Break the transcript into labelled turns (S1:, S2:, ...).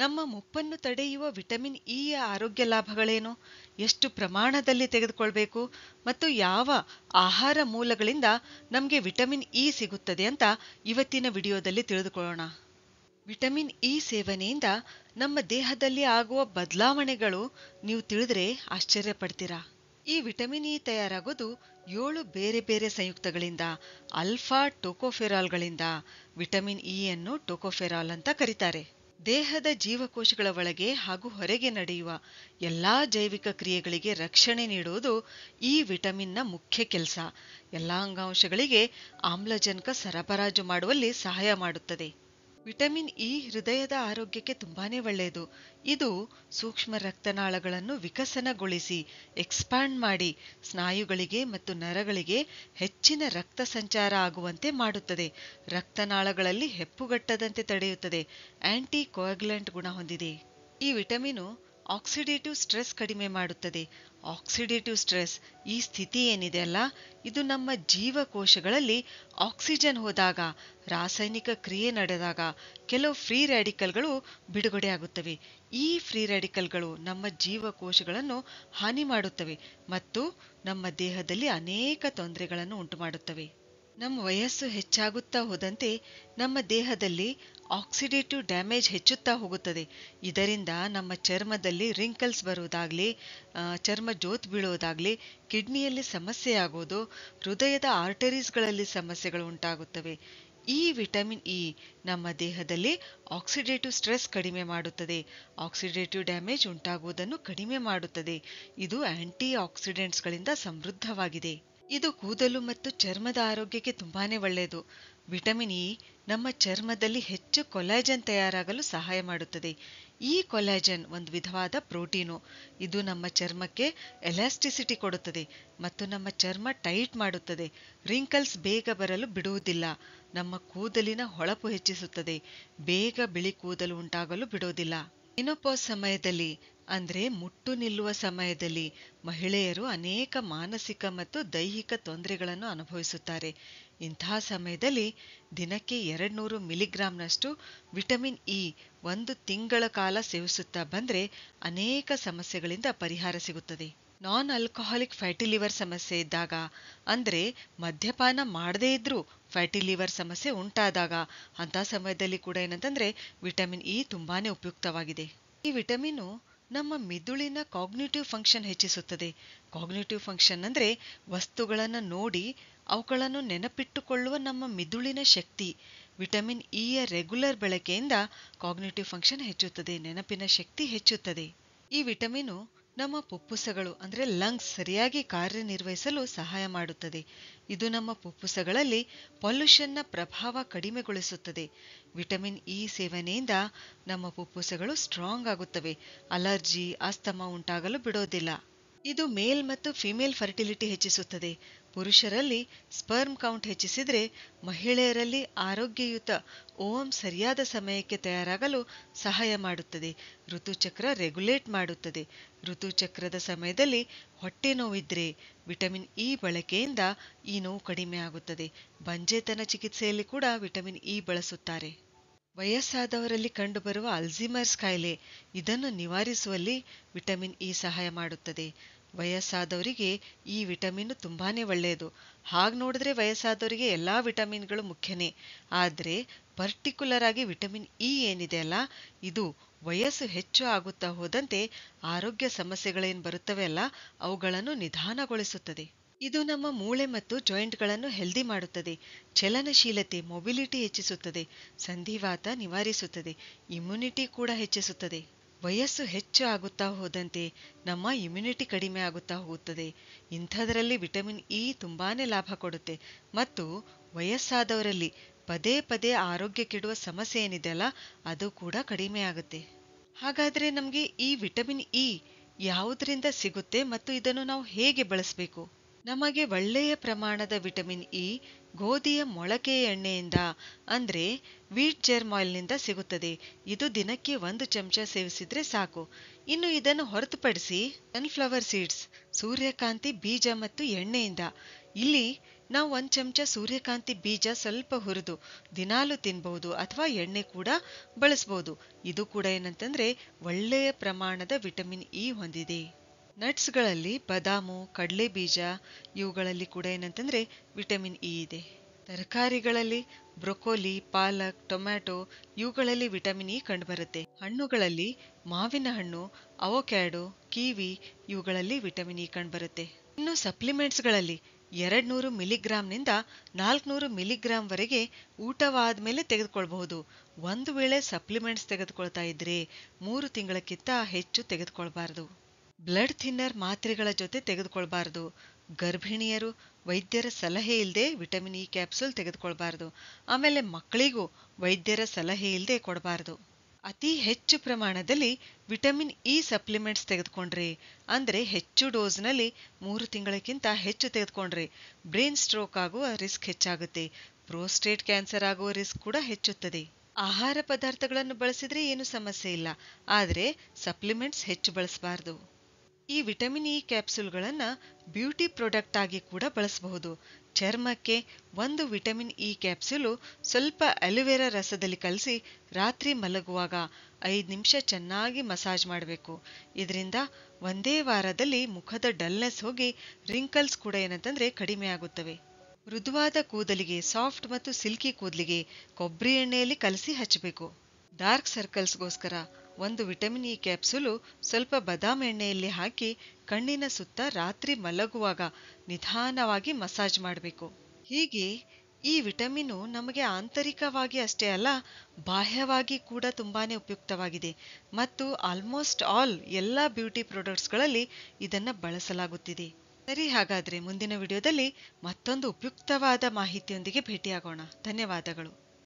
S1: ನಮ್ಮ ಮುಪ್ಪನ್ನು ತಡೆಯುವ ವಿಟಮಿನ್ ಇಯ ಆರೋಗ್ಯ ಲಾಭಗಳೇನು ಎಷ್ಟು ಪ್ರಮಾಣದಲ್ಲಿ ತೆಗೆದುಕೊಳ್ಬೇಕು ಮತ್ತು ಯಾವ ಆಹಾರ ಮೂಲಗಳಿಂದ ನಮಗೆ ವಿಟಮಿನ್ ಇ ಸಿಗುತ್ತದೆ ಅಂತ ಇವತ್ತಿನ ವಿಡಿಯೋದಲ್ಲಿ ತಿಳಿದುಕೊಳ್ಳೋಣ ವಿಟಮಿನ್ ಇ ಸೇವನೆಯಿಂದ ನಮ್ಮ ದೇಹದಲ್ಲಿ ಆಗುವ ಬದಲಾವಣೆಗಳು ನೀವು ತಿಳಿದ್ರೆ ಆಶ್ಚರ್ಯ ಪಡ್ತೀರಾ ಈ ವಿಟಮಿನ್ ಇ ತಯಾರಾಗೋದು ಏಳು ಬೇರೆ ಬೇರೆ ಸಂಯುಕ್ತಗಳಿಂದ ಅಲ್ಫಾ ಟೋಕೋಫೆರಾಲ್ಗಳಿಂದ ವಿಟಮಿನ್ ಇ ಅನ್ನು ಟೋಕೋಫೆರಾಲ್ ಅಂತ ಕರೀತಾರೆ ದೇಹದ ಜೀವಕೋಶಗಳ ಒಳಗೆ ಹಾಗೂ ಹೊರಗೆ ನಡೆಯುವ ಎಲ್ಲಾ ಜೈವಿಕ ಕ್ರಿಯೆಗಳಿಗೆ ರಕ್ಷಣೆ ನೀಡುವುದು ಈ ವಿಟಮಿನ್ನ ಮುಖ್ಯ ಕೆಲಸ ಎಲ್ಲ ಅಂಗಾಂಶಗಳಿಗೆ ಆಮ್ಲಜನಕ ಸರಬರಾಜು ಮಾಡುವಲ್ಲಿ ಸಹಾಯ ಮಾಡುತ್ತದೆ ವಿಟಮಿನ್ ಇ ಹೃದಯದ ಆರೋಗ್ಯಕ್ಕೆ ತುಂಬಾನೇ ಒಳ್ಳೆಯದು ಇದು ಸೂಕ್ಷ್ಮ ರಕ್ತನಾಳಗಳನ್ನು ವಿಕಸನಗೊಳಿಸಿ ಎಕ್ಸ್ಪ್ಯಾಂಡ್ ಮಾಡಿ ಸ್ನಾಯುಗಳಿಗೆ ಮತ್ತು ನರಗಳಿಗೆ ಹೆಚ್ಚಿನ ರಕ್ತ ಸಂಚಾರ ಆಗುವಂತೆ ಮಾಡುತ್ತದೆ ರಕ್ತನಾಳಗಳಲ್ಲಿ ಹೆಪ್ಪುಗಟ್ಟದಂತೆ ತಡೆಯುತ್ತದೆ ಆಂಟಿ ಕೋಯಾಗ್ಯುಲೆಂಟ್ ಗುಣ ಹೊಂದಿದೆ ಈ ವಿಟಮಿನ್ ಆಕ್ಸಿಡೇಟಿವ್ ಸ್ಟ್ರೆಸ್ ಕಡಿಮೆ ಮಾಡುತ್ತದೆ ಆಕ್ಸಿಡೇಟಿವ್ ಸ್ಟ್ರೆಸ್ ಈ ಸ್ಥಿತಿ ಏನಿದೆ ಅಲ್ಲ ಇದು ನಮ್ಮ ಜೀವಕೋಶಗಳಲ್ಲಿ ಆಕ್ಸಿಜನ್ ಹೋದಾಗ ರಾಸಾಯನಿಕ ಕ್ರಿಯೆ ನಡೆದಾಗ ಕೆಲವು ಫ್ರೀ ರ್ಯಾಡಿಕಲ್ಗಳು ಬಿಡುಗಡೆಯಾಗುತ್ತವೆ ಈ ಫ್ರೀ ರ್ಯಾಡಿಕಲ್ಗಳು ನಮ್ಮ ಜೀವಕೋಶಗಳನ್ನು ಹಾನಿ ಮಾಡುತ್ತವೆ ಮತ್ತು ನಮ್ಮ ದೇಹದಲ್ಲಿ ಅನೇಕ ತೊಂದರೆಗಳನ್ನು ಉಂಟುಮಾಡುತ್ತವೆ ನಮ್ಮ ವಯಸ್ಸು ಹೆಚ್ಚಾಗುತ್ತಾ ಹೋದಂತೆ ನಮ್ಮ ದೇಹದಲ್ಲಿ ಆಕ್ಸಿಡೇಟಿವ್ ಡ್ಯಾಮೇಜ್ ಹೆಚ್ಚುತ್ತಾ ಹೋಗುತ್ತದೆ ಇದರಿಂದ ನಮ್ಮ ಚರ್ಮದಲ್ಲಿ ರಿಂಕಲ್ಸ್ ಬರುವುದಾಗಲಿ ಚರ್ಮ ಜೋತ್ ಬೀಳುವುದಾಗಲಿ ಕಿಡ್ನಿಯಲ್ಲಿ ಸಮಸ್ಯೆ ಆಗೋದು ಹೃದಯದ ಆರ್ಟರೀಸ್ಗಳಲ್ಲಿ ಸಮಸ್ಯೆಗಳು ಉಂಟಾಗುತ್ತವೆ ಈ ವಿಟಮಿನ್ ಇ ನಮ್ಮ ದೇಹದಲ್ಲಿ ಆಕ್ಸಿಡೇಟಿವ್ ಸ್ಟ್ರೆಸ್ ಕಡಿಮೆ ಮಾಡುತ್ತದೆ ಆಕ್ಸಿಡೇಟಿವ್ ಡ್ಯಾಮೇಜ್ ಉಂಟಾಗುವುದನ್ನು ಕಡಿಮೆ ಮಾಡುತ್ತದೆ ಇದು ಆಂಟಿ ಆಕ್ಸಿಡೆಂಟ್ಸ್ಗಳಿಂದ ಸಮೃದ್ಧವಾಗಿದೆ ಇದು ಕೂದಲು ಮತ್ತು ಚರ್ಮದ ಆರೋಗ್ಯಕ್ಕೆ ತುಂಬಾನೇ ಒಳ್ಳೆಯದು ವಿಟಮಿನ್ ಇ ನಮ್ಮ ಚರ್ಮದಲ್ಲಿ ಹೆಚ್ಚು ಕೊಲಾಜನ್ ತಯಾರಾಗಲು ಸಹಾಯ ಮಾಡುತ್ತದೆ ಈ ಕೊಲಾಜನ್ ಒಂದು ವಿಧವಾದ ಪ್ರೋಟೀನು ಇದು ನಮ್ಮ ಚರ್ಮಕ್ಕೆ ಎಲಾಸ್ಟಿಸಿಟಿ ಕೊಡುತ್ತದೆ ಮತ್ತು ನಮ್ಮ ಚರ್ಮ ಟೈಟ್ ಮಾಡುತ್ತದೆ ರಿಂಕಲ್ಸ್ ಬೇಗ ಬರಲು ಬಿಡುವುದಿಲ್ಲ ನಮ್ಮ ಕೂದಲಿನ ಹೊಳಪು ಹೆಚ್ಚಿಸುತ್ತದೆ ಬೇಗ ಬಿಳಿ ಕೂದಲು ಉಂಟಾಗಲು ಬಿಡೋದಿಲ್ಲ ಮೆನೋಪಾಸ್ ಸಮಯದಲ್ಲಿ ಅಂದರೆ ಮುಟ್ಟು ನಿಲ್ಲುವ ಸಮಯದಲ್ಲಿ ಮಹಿಳೆಯರು ಅನೇಕ ಮಾನಸಿಕ ಮತ್ತು ದೈಹಿಕ ತೊಂದರೆಗಳನ್ನು ಅನುಭವಿಸುತ್ತಾರೆ ಇಂತಹ ಸಮಯದಲ್ಲಿ ದಿನಕ್ಕೆ ಎರಡ್ನೂರು ಮಿಲಿಗ್ರಾಂನಷ್ಟು ವಿಟಮಿನ್ ಇ ಒಂದು ತಿಂಗಳ ಕಾಲ ಸೇವಿಸುತ್ತಾ ಬಂದ್ರೆ ಅನೇಕ ಸಮಸ್ಯೆಗಳಿಂದ ಪರಿಹಾರ ಸಿಗುತ್ತದೆ ನಾನ್ ಆಲ್ಕೊಹಾಲಿಕ್ ಫ್ಯಾಟಿ ಲಿವರ್ ಸಮಸ್ಯೆ ಇದ್ದಾಗ ಅಂದ್ರೆ ಮದ್ಯಪಾನ ಮಾಡದೇ ಇದ್ರೂ ಫ್ಯಾಟಿ ಲಿವರ್ ಸಮಸ್ಯೆ ಉಂಟಾದಾಗ ಅಂಥ ಸಮಯದಲ್ಲಿ ಕೂಡ ಏನಂತಂದ್ರೆ ವಿಟಮಿನ್ ಇ ತುಂಬಾನೇ ಉಪಯುಕ್ತವಾಗಿದೆ ಈ ವಿಟಮಿನು ನಮ್ಮ ಮಿದುಳಿನ ಕಾಗ್ನಿಟಿವ್ ಫಂಕ್ಷನ್ ಹೆಚ್ಚಿಸುತ್ತದೆ ಕಾಗ್ನಿಟಿವ್ ಫಂಕ್ಷನ್ ಅಂದ್ರೆ ವಸ್ತುಗಳನ್ನು ನೋಡಿ ಅವುಗಳನ್ನು ನೆನಪಿಟ್ಟುಕೊಳ್ಳುವ ನಮ್ಮ ಮಿದುಳಿನ ಶಕ್ತಿ ವಿಟಮಿನ್ ಇ ಯ ರೆಗ್ಯುಲರ್ ಬಳಕೆಯಿಂದ ಕಾಗ್ನಿಟಿವ್ ಫಂಕ್ಷನ್ ಹೆಚ್ಚುತ್ತದೆ ನೆನಪಿನ ಶಕ್ತಿ ಹೆಚ್ಚುತ್ತದೆ ಈ ವಿಟಮಿನು ನಮ್ಮ ಪುಪ್ಪುಸಗಳು ಅಂದರೆ ಲಂಗ್ಸ್ ಸರಿಯಾಗಿ ಕಾರ್ಯನಿರ್ವಹಿಸಲು ಸಹಾಯ ಮಾಡುತ್ತದೆ ಇದು ನಮ್ಮ ಪುಪ್ಪುಸಗಳಲ್ಲಿ ಪೊಲ್ಯೂಷನ್ನ ಪ್ರಭಾವ ಕಡಿಮೆಗೊಳಿಸುತ್ತದೆ ವಿಟಮಿನ್ ಇ ಸೇವನೆಯಿಂದ ನಮ್ಮ ಪುಪ್ಪುಸಗಳು ಸ್ಟ್ರಾಂಗ್ ಆಗುತ್ತವೆ ಅಲರ್ಜಿ ಆಸ್ತಮ ಉಂಟಾಗಲು ಬಿಡೋದಿಲ್ಲ ಇದು ಮೇಲ್ ಮತ್ತು ಫಿಮೇಲ್ ಫರ್ಟಿಲಿಟಿ ಹೆಚ್ಚಿಸುತ್ತದೆ ಪುರುಷರಲ್ಲಿ ಸ್ಪರ್ಮ್ ಕೌಂಟ್ ಹೆಚ್ಚಿಸಿದರೆ ಮಹಿಳೆಯರಲ್ಲಿ ಆರೋಗ್ಯಯುತ ಓಂ ಸರಿಯಾದ ಸಮಯಕ್ಕೆ ತಯಾರಾಗಲು ಸಹಾಯ ಮಾಡುತ್ತದೆ ಋತುಚಕ್ರ ರೆಗ್ಯುಲೇಟ್ ಮಾಡುತ್ತದೆ ಋತುಚಕ್ರದ ಸಮಯದಲ್ಲಿ ಹೊಟ್ಟೆ ನೋವಿದ್ರೆ ವಿಟಮಿನ್ ಇ ಬಳಕೆಯಿಂದ ಈ ನೋವು ಕಡಿಮೆ ಆಗುತ್ತದೆ ಬಂಜೆತನ ಚಿಕಿತ್ಸೆಯಲ್ಲಿ ಕೂಡ ವಿಟಮಿನ್ ಇ ಬಳಸುತ್ತಾರೆ ವಯಸ್ಸಾದವರಲ್ಲಿ ಕಂಡುಬರುವ ಅಲ್ಝಿಮರ್ಸ್ ಕಾಯಿಲೆ ಇದನ್ನು ನಿವಾರಿಸುವಲ್ಲಿ ವಿಟಮಿನ್ ಇ ಸಹಾಯ ಮಾಡುತ್ತದೆ ವಯಸ್ಸಾದವರಿಗೆ ಈ ವಿಟಮಿನ್ ತುಂಬಾನೇ ಒಳ್ಳೆಯದು ಹಾಗೆ ನೋಡಿದ್ರೆ ವಯಸ್ಸಾದವರಿಗೆ ಎಲ್ಲ ವಿಟಮಿನ್ಗಳು ಮುಖ್ಯನೇ ಆದರೆ ಪರ್ಟಿಕ್ಯುಲರ್ ಆಗಿ ವಿಟಮಿನ್ ಇ ಏನಿದೆ ಅಲ್ಲ ಇದು ವಯಸ್ಸು ಹೆಚ್ಚು ಆಗುತ್ತಾ ಹೋದಂತೆ ಆರೋಗ್ಯ ಸಮಸ್ಯೆಗಳೇನು ಬರುತ್ತವೆ ಅಲ್ಲ ಅವುಗಳನ್ನು ನಿಧಾನಗೊಳಿಸುತ್ತದೆ ಇದು ನಮ್ಮ ಮೂಳೆ ಮತ್ತು ಜಾಯಿಂಟ್ಗಳನ್ನು ಹೆಲ್ದಿ ಮಾಡುತ್ತದೆ ಚಲನಶೀಲತೆ ಮೊಬಿಲಿಟಿ ಹೆಚ್ಚಿಸುತ್ತದೆ ಸಂಧಿವಾತ ನಿವಾರಿಸುತ್ತದೆ ಇಮ್ಯುನಿಟಿ ಕೂಡ ಹೆಚ್ಚಿಸುತ್ತದೆ ವಯಸ್ಸು ಹೆಚ್ಚು ಆಗುತ್ತಾ ಹೋದಂತೆ ನಮ್ಮ ಇಮ್ಯುನಿಟಿ ಕಡಿಮೆ ಆಗುತ್ತಾ ಹೋಗುತ್ತದೆ ಇಂಥದರಲ್ಲಿ ವಿಟಮಿನ್ ಇ ತುಂಬಾ ಲಾಭ ಕೊಡುತ್ತೆ ಮತ್ತು ವಯಸ್ಸಾದವರಲ್ಲಿ ಪದೇ ಪದೇ ಆರೋಗ್ಯ ಕೆಡುವ ಸಮಸ್ಯೆ ಏನಿದೆಯಲ್ಲ ಅದು ಕೂಡ ಕಡಿಮೆ ಆಗುತ್ತೆ ಹಾಗಾದರೆ ನಮಗೆ ಈ ವಿಟಮಿನ್ ಇ e ಯಾವುದರಿಂದ ಸಿಗುತ್ತೆ ಮತ್ತು ಇದನ್ನು ನಾವು ಹೇಗೆ ಬಳಸಬೇಕು ನಮಗೆ ಒಳ್ಳೆಯ ಪ್ರಮಾಣದ ವಿಟಮಿನ್ ಇ e ಗೋಧಿಯ ಮೊಳಕೆ ಎಣ್ಣೆಯಿಂದ ಅಂದ್ರೆ ವೀಟ್ ಜರ್ಮ್ ಆಯಿಲ್ನಿಂದ ಸಿಗುತ್ತದೆ ಇದು ದಿನಕ್ಕೆ ಒಂದು ಚಮಚ ಸೇವಿಸಿದ್ರೆ ಸಾಕು ಇನ್ನು ಇದನ್ನು ಹೊರತುಪಡಿಸಿ ಸನ್ಫ್ಲವರ್ ಸೀಡ್ಸ್ ಸೂರ್ಯಕಾಂತಿ ಬೀಜ ಮತ್ತು ಎಣ್ಣೆಯಿಂದ ಇಲ್ಲಿ ನಾವು ಒಂದು ಚಮಚ ಸೂರ್ಯಕಾಂತಿ ಬೀಜ ಸ್ವಲ್ಪ ಹುರಿದು ದಿನಾಲು ತಿನ್ಬಹುದು ಅಥವಾ ಎಣ್ಣೆ ಕೂಡ ಬಳಸ್ಬೋದು ಇದು ಕೂಡ ಏನಂತಂದ್ರೆ ಒಳ್ಳೆಯ ಪ್ರಮಾಣದ ವಿಟಮಿನ್ ಇ ಹೊಂದಿದೆ ನಟ್ಸ್ಗಳಲ್ಲಿ ಬದಾಮು ಬೀಜ ಇವುಗಳಲ್ಲಿ ಕೂಡ ಏನಂತಂದರೆ ವಿಟಮಿನ್ ಇ ಇದೆ ತರಕಾರಿಗಳಲ್ಲಿ ಬ್ರೊಕೋಲಿ ಪಾಲಕ್ ಟೊಮ್ಯಾಟೊ ಇವುಗಳಲ್ಲಿ ವಿಟಮಿನ್ ಇ ಕಂಡುಬರುತ್ತೆ ಹಣ್ಣುಗಳಲ್ಲಿ ಮಾವಿನ ಹಣ್ಣು ಅವೊಕ್ಯಾಡೊ ಕೀವಿ ಇವುಗಳಲ್ಲಿ ವಿಟಮಿನ್ ಇ ಕಂಡುಬರುತ್ತೆ ಇನ್ನು ಸಪ್ಲಿಮೆಂಟ್ಸ್ಗಳಲ್ಲಿ ಎರಡು ನೂರು ಮಿಲಿಗ್ರಾಂನಿಂದ ನಾಲ್ಕುನೂರು ಮಿಲಿಗ್ರಾಂವರೆಗೆ ಊಟವಾದ ಮೇಲೆ ತೆಗೆದುಕೊಳ್ಬಹುದು ಒಂದು ವೇಳೆ ಸಪ್ಲಿಮೆಂಟ್ಸ್ ತೆಗೆದುಕೊಳ್ತಾ ಇದ್ರೆ ಮೂರು ತಿಂಗಳಕ್ಕಿಂತ ಹೆಚ್ಚು ತೆಗೆದುಕೊಳ್ಬಾರ್ದು ಬ್ಲಡ್ ಥಿನ್ನರ್ ಮಾತ್ರೆಗಳ ಜೊತೆ ತೆಗೆದುಕೊಳ್ಬಾರ್ದು ಗರ್ಭಿಣಿಯರು ವೈದ್ಯರ ಸಲಹೆ ಇಲ್ಲದೆ ವಿಟಮಿನ್ ಇ ಕ್ಯಾಪ್ಸೂಲ್ ತೆಗೆದುಕೊಳ್ಬಾರ್ದು ಆಮೇಲೆ ಮಕ್ಕಳಿಗೂ ವೈದ್ಯರ ಸಲಹೆ ಇಲ್ಲದೆ ಕೊಡಬಾರ್ದು ಅತಿ ಹೆಚ್ಚು ಪ್ರಮಾಣದಲ್ಲಿ ವಿಟಮಿನ್ ಇ ಸಪ್ಲಿಮೆಂಟ್ಸ್ ತೆಗೆದುಕೊಂಡ್ರಿ ಅಂದರೆ ಹೆಚ್ಚು ಡೋಸ್ನಲ್ಲಿ ಮೂರು ತಿಂಗಳಕ್ಕಿಂತ ಹೆಚ್ಚು ತೆಗೆದುಕೊಂಡ್ರಿ ಬ್ರೈನ್ ಸ್ಟ್ರೋಕ್ ಆಗುವ ರಿಸ್ಕ್ ಹೆಚ್ಚಾಗುತ್ತೆ ಪ್ರೋಸ್ಟೇಟ್ ಕ್ಯಾನ್ಸರ್ ಆಗುವ ರಿಸ್ಕ್ ಕೂಡ ಹೆಚ್ಚುತ್ತದೆ ಆಹಾರ ಪದಾರ್ಥಗಳನ್ನು ಬಳಸಿದ್ರೆ ಏನು ಸಮಸ್ಯೆ ಇಲ್ಲ ಆದರೆ ಸಪ್ಲಿಮೆಂಟ್ಸ್ ಹೆಚ್ಚು ಬಳಸಬಾರದು ಈ ವಿಟಮಿನ್ ಇ ಕ್ಯಾಪ್ಸೂಲ್ಗಳನ್ನು ಬ್ಯೂಟಿ ಪ್ರಾಡಕ್ಟ್ ಆಗಿ ಕೂಡ ಬಳಸಬಹುದು ಚರ್ಮಕ್ಕೆ ಒಂದು ವಿಟಮಿನ್ ಇ ಕ್ಯಾಪ್ಸುಲು ಸ್ವಲ್ಪ ಅಲುವೆರಾ ರಸದಲ್ಲಿ ಕಲಸಿ ರಾತ್ರಿ ಮಲಗುವಾಗ ಐದು ನಿಮಿಷ ಚೆನ್ನಾಗಿ ಮಸಾಜ್ ಮಾಡಬೇಕು ಇದರಿಂದ ಒಂದೇ ವಾರದಲ್ಲಿ ಮುಖದ ಡಲ್ನೆಸ್ ಹೋಗಿ ರಿಂಕಲ್ಸ್ ಕೂಡ ಏನಂತಂದರೆ ಕಡಿಮೆ ಆಗುತ್ತವೆ ಮೃದುವಾದ ಕೂದಲಿಗೆ ಸಾಫ್ಟ್ ಮತ್ತು ಸಿಲ್ಕಿ ಕೂದಲಿಗೆ ಕೊಬ್ಬರಿ ಎಣ್ಣೆಯಲ್ಲಿ ಕಲಸಿ ಹಚ್ಚಬೇಕು ಡಾರ್ಕ್ ಸರ್ಕಲ್ಸ್ಗೋಸ್ಕರ ಒಂದು ವಿಟಮಿನ್ ಇ ಕ್ಯಾಪ್ಸುಲು ಸ್ವಲ್ಪ ಬದಾಮ್ ಎಣ್ಣೆಯಲ್ಲಿ ಹಾಕಿ ಕಣ್ಣಿನ ಸುತ್ತ ರಾತ್ರಿ ಮಲಗುವಾಗ ನಿಧಾನವಾಗಿ ಮಸಾಜ್ ಮಾಡಬೇಕು ಹೀಗೆ ಈ ವಿಟಮಿನು ನಮಗೆ ಆಂತರಿಕವಾಗಿ ಅಷ್ಟೇ ಅಲ್ಲ ಬಾಹ್ಯವಾಗಿ ಕೂಡ ತುಂಬಾ ಉಪಯುಕ್ತವಾಗಿದೆ ಮತ್ತು ಆಲ್ಮೋಸ್ಟ್ ಆಲ್ ಎಲ್ಲ ಬ್ಯೂಟಿ ಪ್ರಾಡಕ್ಟ್ಸ್ಗಳಲ್ಲಿ ಇದನ್ನು ಬಳಸಲಾಗುತ್ತಿದೆ ಸರಿ ಹಾಗಾದರೆ ಮುಂದಿನ ವಿಡಿಯೋದಲ್ಲಿ ಮತ್ತೊಂದು ಉಪಯುಕ್ತವಾದ ಮಾಹಿತಿಯೊಂದಿಗೆ ಭೇಟಿಯಾಗೋಣ ಧನ್ಯವಾದಗಳು